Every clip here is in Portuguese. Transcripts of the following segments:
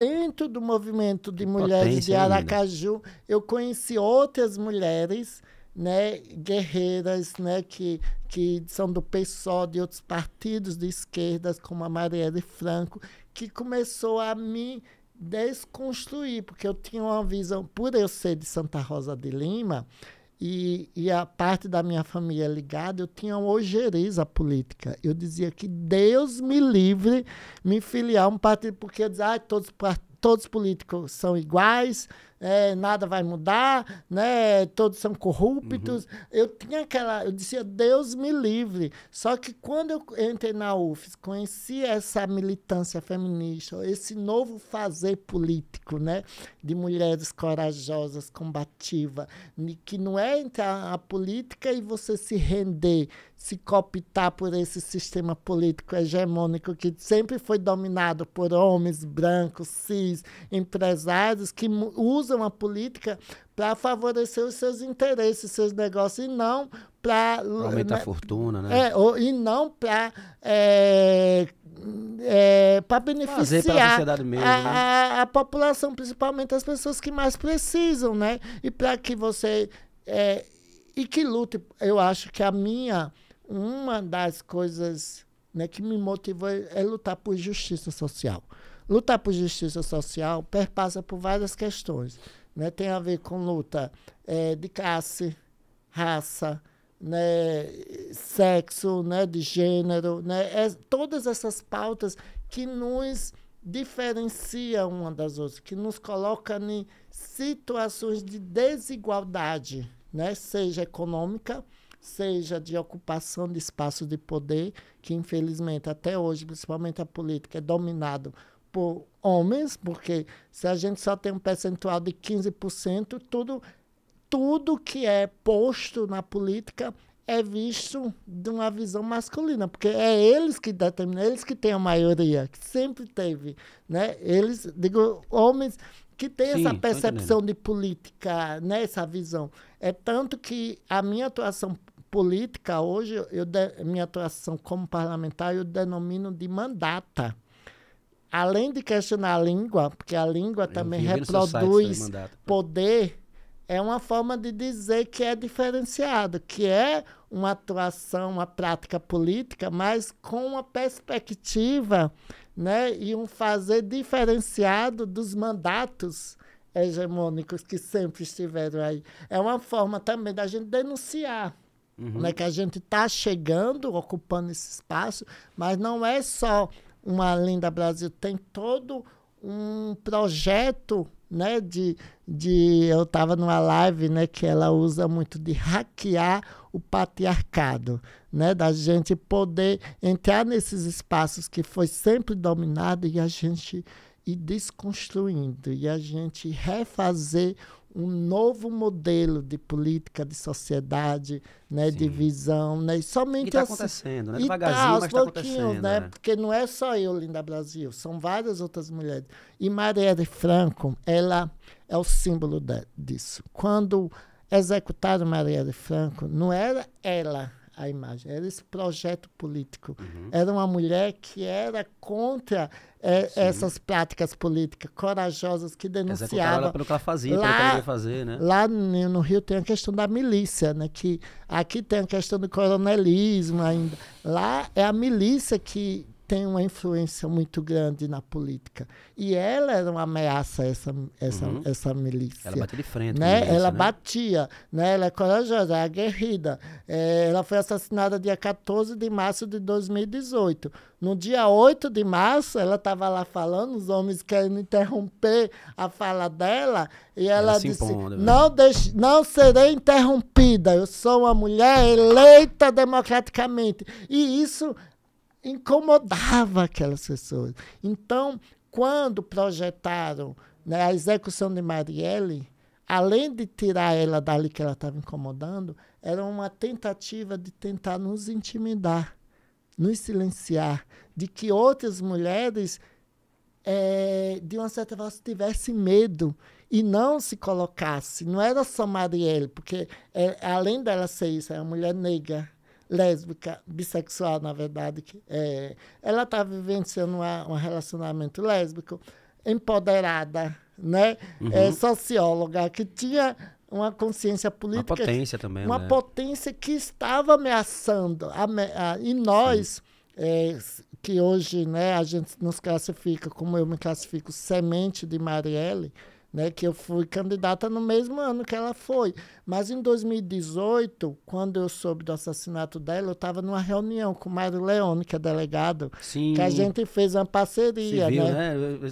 dentro do movimento de mulheres Potência de Aracaju, eu conheci outras mulheres, né, guerreiras, né, que, que são do PSOL, de outros partidos de esquerdas, como a Marielle Franco, que começou a me desconstruir, porque eu tinha uma visão, por eu ser de Santa Rosa de Lima, e, e a parte da minha família ligada, eu tinha uma ojeriza política. Eu dizia que Deus me livre me filiar a um partido, porque eu dizia, ah, todos, todos políticos são iguais, é, nada vai mudar, né? Todos são corruptos. Uhum. Eu tinha aquela, eu dizia, Deus me livre. Só que quando eu entrei na UFES, conheci essa militância feminista, esse novo fazer político, né? De mulheres corajosas, combativas, que não é entrar a política e você se render, se cooptar por esse sistema político hegemônico que sempre foi dominado por homens brancos, cis, empresários que usam usam a política para favorecer os seus interesses, seus negócios, e não para. Aumentar né, a fortuna, né? É, ou, e não para. É, é, para beneficiar a, mesmo, né? a, a, população, principalmente as pessoas que mais precisam, né? E para que você. É, e que lute. Eu acho que a minha. Uma das coisas né, que me motivou é lutar por justiça social. Lutar por justiça social perpassa por várias questões. Né? Tem a ver com luta é, de classe, raça, né, sexo, né, de gênero, né, é, todas essas pautas que nos diferenciam uma das outras, que nos colocam em situações de desigualdade, né, seja econômica, seja de ocupação de espaços de poder, que infelizmente até hoje, principalmente a política, é dominado por tipo, homens, porque se a gente só tem um percentual de 15%, tudo, tudo que é posto na política é visto de uma visão masculina, porque é eles que determinam, eles que têm a maioria, que sempre teve, né? Eles, digo, homens que têm Sim, essa percepção de política, né? Essa visão. É tanto que a minha atuação política hoje, eu de, minha atuação como parlamentar, eu denomino de mandata além de questionar a língua, porque a língua Eu também reproduz poder, é uma forma de dizer que é diferenciado, que é uma atuação, uma prática política, mas com uma perspectiva né, e um fazer diferenciado dos mandatos hegemônicos que sempre estiveram aí. É uma forma também da gente denunciar. Uhum. Né, que a gente está chegando, ocupando esse espaço, mas não é só uma Linda Brasil tem todo um projeto né, de, de eu estava numa live, né, que ela usa muito de hackear o patriarcado, né, da gente poder entrar nesses espaços que foi sempre dominado e a gente ir desconstruindo e a gente refazer um novo modelo de política, de sociedade, né, Sim. de visão, né, e somente e tá assim, acontecendo, né, tá, devagarzinho, tá, mas tá acontecendo, né, né, porque não é só eu, Linda Brasil, são várias outras mulheres. E Marielle Franco, ela é o símbolo de, disso. Quando executaram Marielle Franco, não era ela a imagem, era esse projeto político. Uhum. Era uma mulher que era contra é, essas práticas políticas corajosas que é denunciava. Ela pelo que ela fazia, lá, pelo que ela fazer, né? Lá no Rio tem a questão da milícia, né? Que aqui tem a questão do coronelismo ainda. Lá é a milícia que tem uma influência muito grande na política. E ela era uma ameaça, essa, essa, uhum. essa milícia. Ela batia de frente. Né? Milícia, ela né? batia, né? ela é corajosa, é aguerrida. É, ela foi assassinada dia 14 de março de 2018. No dia 8 de março, ela estava lá falando, os homens querendo interromper a fala dela, e ela, ela disse: impondo, né? não, deixe, não serei interrompida, eu sou uma mulher eleita democraticamente. E isso incomodava aquelas pessoas. Então, quando projetaram né, a execução de Marielle, além de tirar ela dali que ela estava incomodando, era uma tentativa de tentar nos intimidar, nos silenciar, de que outras mulheres, é, de uma certa forma, tivessem medo e não se colocasse. Não era só Marielle, porque é, além dela ser isso, é uma mulher negra, lésbica, bissexual, na verdade, que, é, ela está vivenciando uma, um relacionamento lésbico, empoderada, né? Uhum. É, socióloga, que tinha uma consciência política. Uma potência também. Uma né? potência que estava ameaçando. A, a, e nós, é, que hoje né, a gente nos classifica, como eu me classifico, semente de Marielle né, que eu fui candidata no mesmo ano que ela foi. Mas em 2018, quando eu soube do assassinato dela, eu estava numa reunião com o Mário Leone, que é delegado, Sim. que a gente fez uma parceria, Civil, né? né?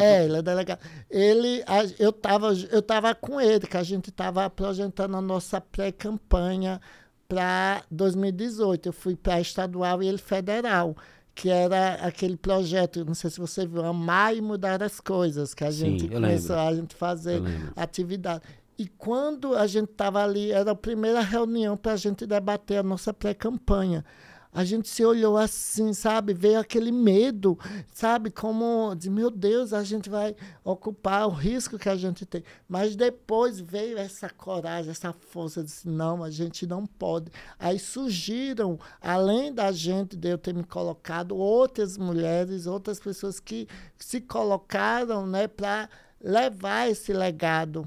É, ele é delegado. Ele, a, eu estava eu tava com ele, que a gente estava projetando a nossa pré-campanha para 2018. Eu fui para estadual e ele federal que era aquele projeto, não sei se você viu, Amar e Mudar as Coisas, que a Sim, gente começou a gente fazer atividade. E quando a gente estava ali, era a primeira reunião para a gente debater a nossa pré-campanha a gente se olhou assim, sabe? Veio aquele medo, sabe? Como de, meu Deus, a gente vai ocupar o risco que a gente tem. Mas depois veio essa coragem, essa força, de não, a gente não pode. Aí surgiram, além da gente, de eu ter me colocado, outras mulheres, outras pessoas que se colocaram, né, para levar esse legado.